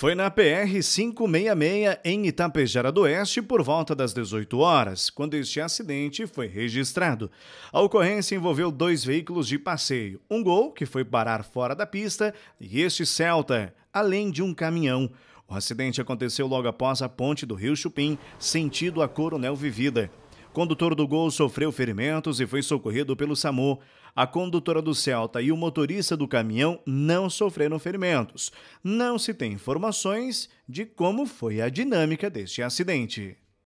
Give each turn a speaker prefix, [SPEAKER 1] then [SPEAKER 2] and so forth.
[SPEAKER 1] Foi na PR 566 em Itapejara do Oeste por volta das 18 horas, quando este acidente foi registrado. A ocorrência envolveu dois veículos de passeio, um Gol que foi parar fora da pista e este Celta, além de um caminhão. O acidente aconteceu logo após a ponte do Rio Chupim, sentido a Coronel Vivida condutor do gol sofreu ferimentos e foi socorrido pelo SAMU. A condutora do Celta e o motorista do caminhão não sofreram ferimentos. Não se tem informações de como foi a dinâmica deste acidente.